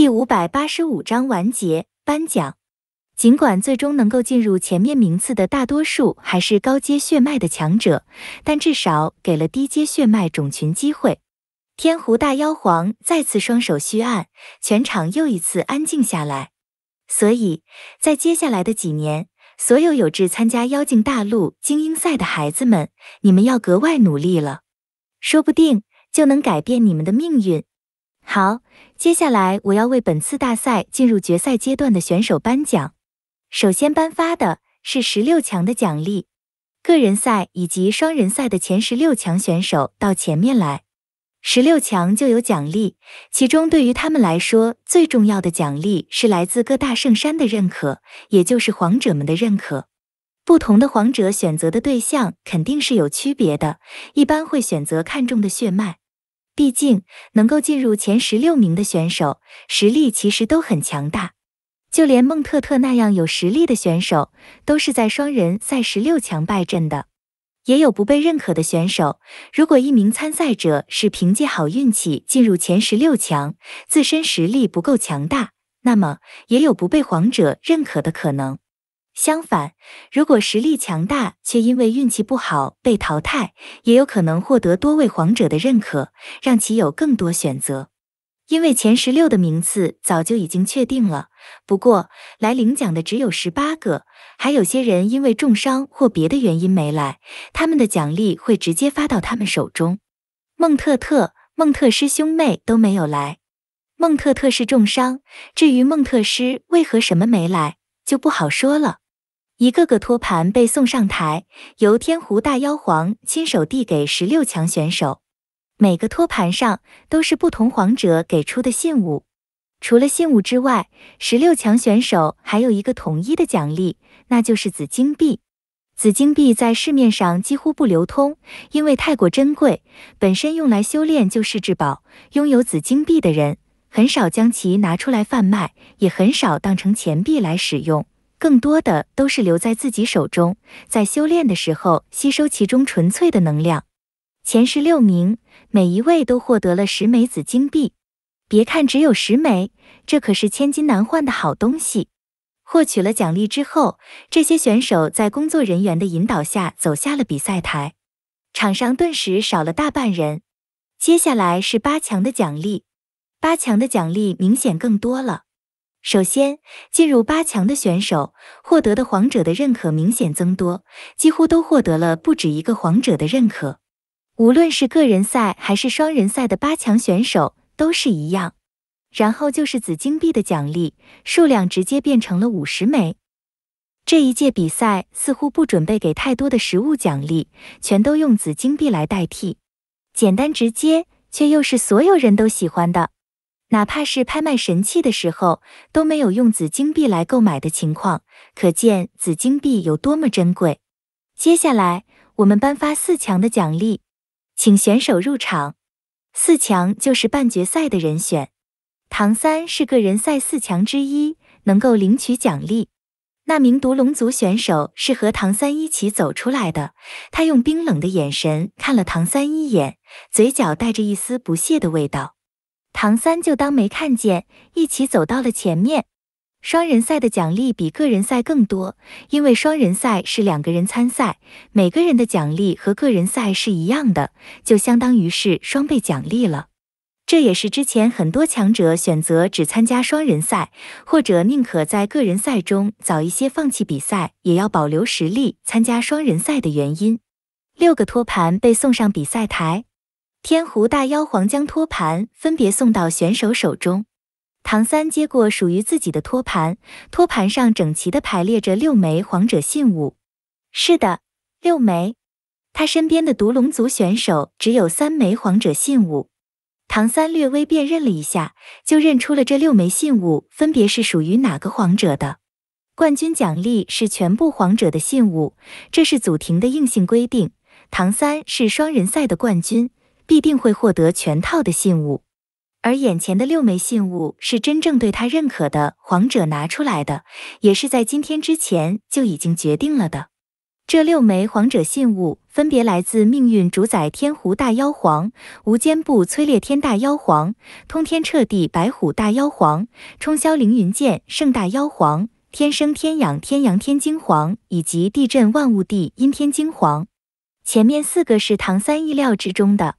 第五百八十五章完结颁奖。尽管最终能够进入前面名次的大多数还是高阶血脉的强者，但至少给了低阶血脉种群机会。天狐大妖皇再次双手虚按，全场又一次安静下来。所以，在接下来的几年，所有有志参加妖精大陆精英赛的孩子们，你们要格外努力了，说不定就能改变你们的命运。好。接下来我要为本次大赛进入决赛阶段的选手颁奖。首先颁发的是十六强的奖励，个人赛以及双人赛的前十六强选手到前面来。十六强就有奖励，其中对于他们来说最重要的奖励是来自各大圣山的认可，也就是皇者们的认可。不同的皇者选择的对象肯定是有区别的，一般会选择看中的血脉。毕竟能够进入前十六名的选手，实力其实都很强大。就连孟特特那样有实力的选手，都是在双人赛十六强败阵的。也有不被认可的选手。如果一名参赛者是凭借好运气进入前十六强，自身实力不够强大，那么也有不被皇者认可的可能。相反，如果实力强大却因为运气不好被淘汰，也有可能获得多位皇者的认可，让其有更多选择。因为前十六的名次早就已经确定了，不过来领奖的只有十八个，还有些人因为重伤或别的原因没来，他们的奖励会直接发到他们手中。孟特特、孟特师兄妹都没有来，孟特特是重伤，至于孟特师为何什么没来？就不好说了。一个个托盘被送上台，由天狐大妖皇亲手递给十六强选手。每个托盘上都是不同皇者给出的信物。除了信物之外，十六强选手还有一个统一的奖励，那就是紫金币。紫金币在市面上几乎不流通，因为太过珍贵，本身用来修炼就是至宝。拥有紫金币的人。很少将其拿出来贩卖，也很少当成钱币来使用，更多的都是留在自己手中，在修炼的时候吸收其中纯粹的能量。前十六名，每一位都获得了十枚紫金币。别看只有十枚，这可是千金难换的好东西。获取了奖励之后，这些选手在工作人员的引导下走下了比赛台，场上顿时少了大半人。接下来是八强的奖励。八强的奖励明显更多了。首先，进入八强的选手获得的皇者的认可明显增多，几乎都获得了不止一个皇者的认可。无论是个人赛还是双人赛的八强选手都是一样。然后就是紫金币的奖励数量直接变成了五十枚。这一届比赛似乎不准备给太多的食物奖励，全都用紫金币来代替，简单直接，却又是所有人都喜欢的。哪怕是拍卖神器的时候，都没有用紫金币来购买的情况，可见紫金币有多么珍贵。接下来，我们颁发四强的奖励，请选手入场。四强就是半决赛的人选。唐三是个人赛四强之一，能够领取奖励。那名毒龙族选手是和唐三一起走出来的，他用冰冷的眼神看了唐三一眼，嘴角带着一丝不屑的味道。唐三就当没看见，一起走到了前面。双人赛的奖励比个人赛更多，因为双人赛是两个人参赛，每个人的奖励和个人赛是一样的，就相当于是双倍奖励了。这也是之前很多强者选择只参加双人赛，或者宁可在个人赛中早一些放弃比赛，也要保留实力参加双人赛的原因。六个托盘被送上比赛台。天狐大妖皇将托盘分别送到选手手中，唐三接过属于自己的托盘，托盘上整齐的排列着六枚皇者信物。是的，六枚。他身边的毒龙族选手只有三枚皇者信物。唐三略微辨认了一下，就认出了这六枚信物分别是属于哪个皇者的。冠军奖励是全部皇者的信物，这是祖庭的硬性规定。唐三是双人赛的冠军。必定会获得全套的信物，而眼前的六枚信物是真正对他认可的皇者拿出来的，也是在今天之前就已经决定了的。这六枚皇者信物分别来自命运主宰天狐大妖皇、无间部摧裂天大妖皇、通天彻地白虎大妖皇、冲霄凌云剑圣大妖皇、天生天养天阳天精皇以及地震万物地阴天精皇。前面四个是唐三意料之中的。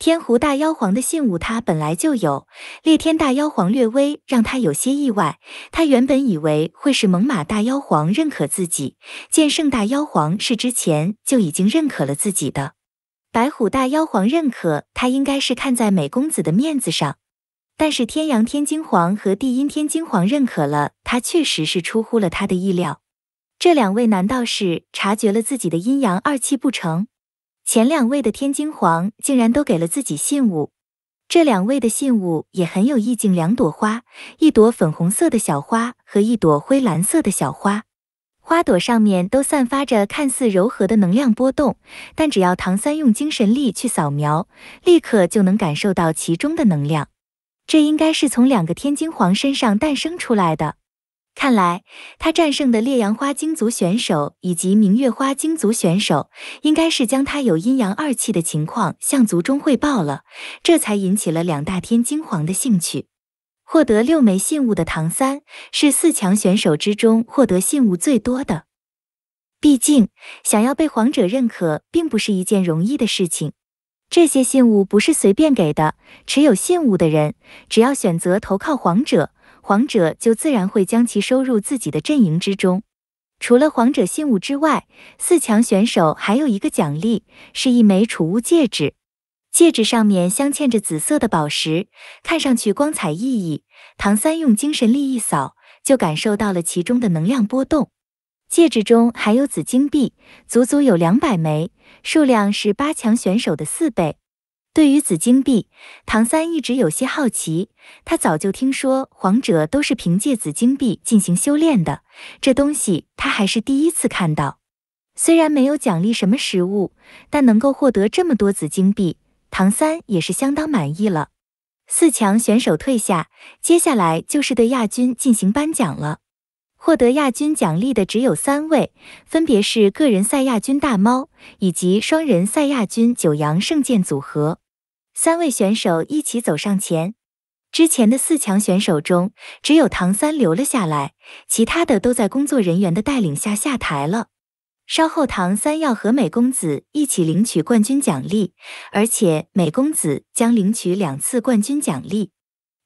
天狐大妖皇的信物，他本来就有。烈天大妖皇略微让他有些意外，他原本以为会是猛犸大妖皇认可自己，剑圣大妖皇是之前就已经认可了自己的。白虎大妖皇认可他，应该是看在美公子的面子上。但是天阳天金皇和地阴天金皇认可了他，确实是出乎了他的意料。这两位难道是察觉了自己的阴阳二气不成？前两位的天津皇竟然都给了自己信物，这两位的信物也很有意境，两朵花，一朵粉红色的小花和一朵灰蓝色的小花，花朵上面都散发着看似柔和的能量波动，但只要唐三用精神力去扫描，立刻就能感受到其中的能量，这应该是从两个天津皇身上诞生出来的。看来，他战胜的烈阳花精族选手以及明月花精族选手，应该是将他有阴阳二气的情况向族中汇报了，这才引起了两大天精皇的兴趣。获得六枚信物的唐三是四强选手之中获得信物最多的，毕竟想要被皇者认可，并不是一件容易的事情。这些信物不是随便给的，持有信物的人，只要选择投靠皇者。皇者就自然会将其收入自己的阵营之中。除了皇者信物之外，四强选手还有一个奖励，是一枚储物戒指。戒指上面镶嵌着紫色的宝石，看上去光彩熠熠。唐三用精神力一扫，就感受到了其中的能量波动。戒指中还有紫金币，足足有两百枚，数量是八强选手的四倍。对于紫金币，唐三一直有些好奇。他早就听说皇者都是凭借紫金币进行修炼的，这东西他还是第一次看到。虽然没有奖励什么食物，但能够获得这么多紫金币，唐三也是相当满意了。四强选手退下，接下来就是对亚军进行颁奖了。获得亚军奖励的只有三位，分别是个人赛亚军大猫，以及双人赛亚军九阳圣剑组合。三位选手一起走上前。之前的四强选手中，只有唐三留了下来，其他的都在工作人员的带领下下台了。稍后，唐三要和美公子一起领取冠军奖励，而且美公子将领取两次冠军奖励。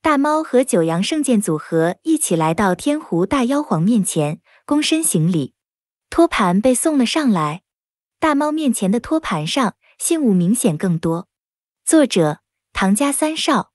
大猫和九阳圣剑组合一起来到天狐大妖皇面前，躬身行礼。托盘被送了上来，大猫面前的托盘上信物明显更多。作者：唐家三少。